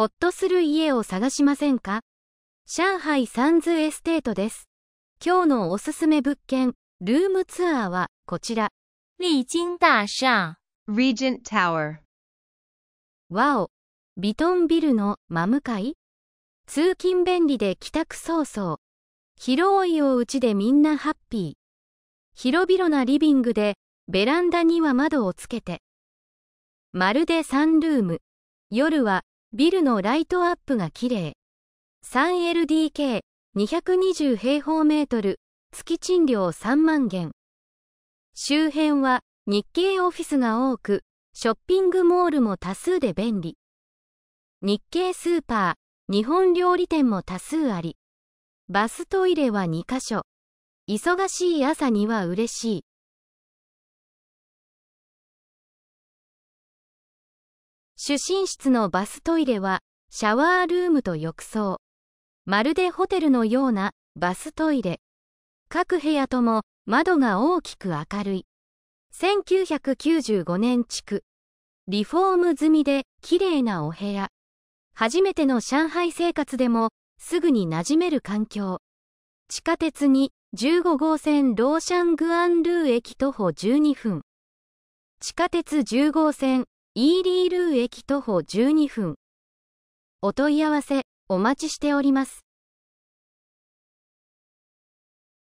ほっとする家を探しませんか上海サンズエステートです。今日のおすすめ物件、ルームツアーはこちら。リ麗ン大厦 r e ン e n t Tower。わお、ビトンビルの真向かい通勤便利で帰宅早々。広いお家でみんなハッピー。広々なリビングでベランダには窓をつけて。まるでサンルーム。夜はビルのライトアップが綺麗。3LDK、220平方メートル、月賃料3万元。周辺は日系オフィスが多く、ショッピングモールも多数で便利。日系スーパー、日本料理店も多数あり、バストイレは2カ所。忙しい朝には嬉しい。主寝室のバストイレはシャワールームと浴槽。まるでホテルのようなバストイレ。各部屋とも窓が大きく明るい。1995年築。リフォーム済みで綺麗なお部屋。初めての上海生活でもすぐに馴染める環境。地下鉄に15号線ローシャングアンルー駅徒歩12分。地下鉄10号線イーリールー駅徒歩12分。お問い合わせお待ちしております。